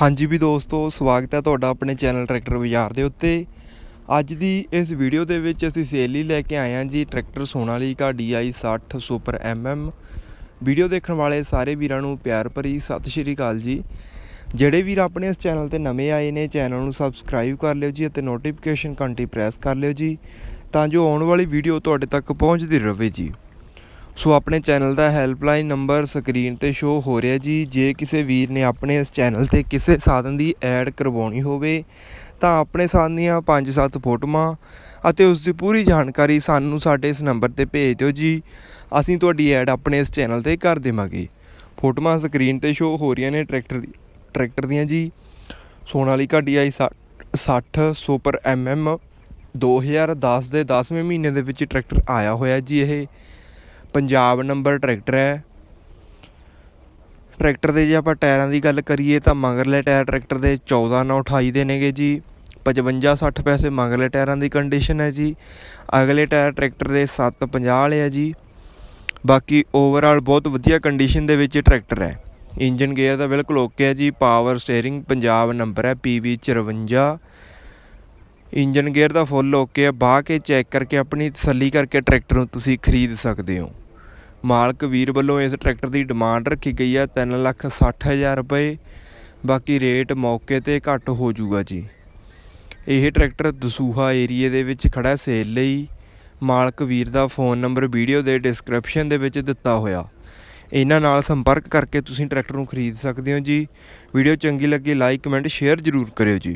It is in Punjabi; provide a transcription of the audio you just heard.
ਹਾਂਜੀ ਵੀ ਦੋਸਤੋ ਸਵਾਗਤ ਹੈ ਤੁਹਾਡਾ ਆਪਣੇ ਚੈਨਲ ਟਰੈਕਟਰ ਬਾਜ਼ਾਰ ਦੇ ਉੱਤੇ ਅੱਜ ਦੀ ਇਸ ਵੀਡੀਓ ਦੇ ਵਿੱਚ ਅਸੀਂ ਸੇਲ ਹੀ ਲੈ ਕੇ ਆਏ ਹਾਂ ਜੀ tractor Sonalika DI 60 super MM video ਦੇਖਣ ਵਾਲੇ ਸਾਰੇ ਵੀਰਾਂ ਨੂੰ ਪਿਆਰ ਭਰੀ ਸਤਿ ਸ਼੍ਰੀ ਅਕਾਲ ਜੀ ਜਿਹੜੇ ਵੀਰ ਆਪਣੇ ਇਸ ਚੈਨਲ ਤੇ ਨਵੇਂ ਆਏ ਨੇ ਚੈਨਲ ਨੂੰ ਸਬਸਕ੍ਰਾਈਬ ਕਰ ਲਿਓ ਜੀ ਅਤੇ ਨੋਟੀਫਿਕੇਸ਼ਨ ਘੰਟੀ ਪ੍ਰੈਸ ਕਰ ਲਿਓ ਜੀ ਤਾਂ ਜੋ ਆਉਣ ਵਾਲੀ ਵੀਡੀਓ ਤੁਹਾਡੇ ਤੱਕ ਪਹੁੰਚਦੀ ਰਹੇ ਜੀ ਸੋ ਆਪਣੇ ਚੈਨਲ ਦਾ ਹੈਲਪਲਾਈਨ ਨੰਬਰ ਸਕਰੀਨ ਤੇ ਸ਼ੋ ਹੋ ਰਿਹਾ ਜੀ ਜੇ ਕਿਸੇ ਵੀਰ ਨੇ ਆਪਣੇ ਇਸ ਚੈਨਲ ਤੇ ਕਿਸੇ ਸਾਧਨ ਦੀ ਐਡ ਕਰਵਾਉਣੀ ਹੋਵੇ ਤਾਂ ਆਪਣੇ ਸਾਧਨ ਦੀਆਂ 5-7 ਫੋਟੋਆਂ ਅਤੇ ਉਸ ਦੀ ਪੂਰੀ ਜਾਣਕਾਰੀ ਸਾਨੂੰ ਸਾਡੇ ਇਸ ਨੰਬਰ ਤੇ ਭੇਜ ਦਿਓ ਜੀ ਅਸੀਂ ਤੁਹਾਡੀ ਐਡ ਆਪਣੇ ਇਸ ਚੈਨਲ ਤੇ ਕਰ ਦੇਵਾਂਗੇ ਫੋਟੋਆਂ ਸਕਰੀਨ ਤੇ ਸ਼ੋ ਹੋ ਰਹੀਆਂ ਨੇ ਟਰੈਕਟਰ ਦੀ ਟਰੈਕਟਰ ਦੀਆਂ ਜੀ ਸੋਨਾਲੀਕਾ ਆਈ 60 ਸੁਪਰ ਐਮਐਮ 2010 ਦੇ 10ਵੇਂ ਮਹੀਨੇ ਦੇ ਵਿੱਚ ਟਰੈਕਟਰ ਆਇਆ ਹੋਇਆ ਜੀ ਇਹ ਪੰਜਾਬ ਨੰਬਰ ਟਰੈਕਟਰ ਹੈ ਟਰੈਕਟਰ ਦੇ ਜੇ ਆਪਾਂ ਟਾਇਰਾਂ ਦੀ ਗੱਲ ਕਰੀਏ ਤਾਂ ਮੰਗਰਲੇ ਟਾਇਰ ਟਰੈਕਟਰ ਦੇ 14 ਨਾ 28 ਦੇ ਨੇਗੇ ਜੀ 55 60 ਪੈਸੇ ਮੰਗਰਲੇ ਟਾਇਰਾਂ ਦੀ ਕੰਡੀਸ਼ਨ ਹੈ ਜੀ ਅਗਲੇ ਟਾਇਰ ਟਰੈਕਟਰ ਦੇ 7 50 ਵਾਲੇ ਆ ਜੀ ਬਾਕੀ ਓਵਰਆਲ ਬਹੁਤ ਵਧੀਆ ਕੰਡੀਸ਼ਨ ਦੇ ਵਿੱਚ ਟਰੈਕਟਰ ਹੈ ਇੰਜਨ ਗੇਅਰ ਦਾ ਬਿਲਕੁਲ ਓਕੇ ਹੈ ਜੀ ਪਾਵਰ ਸਟੀering ਪੰਜਾਬ ਨੰਬਰ ਹੈ PV 54 ਇੰਜਨ ਗੇਅਰ ਦਾ ਫੁੱਲ ਓਕੇ ਹੈ ਬਾਹ ਕੇ ਚੈੱਕ ਕਰਕੇ ਆਪਣੀ ਤਸੱਲੀ ਕਰਕੇ ਟਰੈਕਟਰ ਨੂੰ ਤੁਸੀਂ ਖਰੀਦ ਸਕਦੇ ਹੋ ਮਾਲਕ ਵੀਰ ਵੱਲੋਂ ਇਸ ਟਰੈਕਟਰ ਦੀ ਡਿਮਾਂਡ ਰੱਖੀ ਗਈ ਹੈ 360000 ਰੁਪਏ ਬਾਕੀ ਰੇਟ ਮੌਕੇ ਤੇ ਘੱਟ ਹੋ ਜਾਊਗਾ ਜੀ ਇਹ ਟਰੈਕਟਰ ਦਸੂਹਾ ਏਰੀਏ ਦੇ ਵਿੱਚ ਖੜਾ ਸੇਲ ਲਈ ਮਾਲਕ ਵੀਰ ਦਾ ਫੋਨ ਨੰਬਰ ਵੀਡੀਓ ਦੇ ਡਿਸਕ੍ਰਿਪਸ਼ਨ ਦੇ ਵਿੱਚ ਦਿੱਤਾ ਹੋਇਆ ਇਹਨਾਂ ਨਾਲ ਸੰਪਰਕ ਕਰਕੇ ਤੁਸੀਂ ਟਰੈਕਟਰ ਨੂੰ ਖਰੀਦ ਸਕਦੇ ਹੋ ਜੀ ਵੀਡੀਓ ਚੰਗੀ ਲੱਗੇ ਲਾਈਕ ਕਮੈਂਟ ਸ਼ੇਅਰ ਜ਼ਰੂਰ ਕਰਿਓ ਜੀ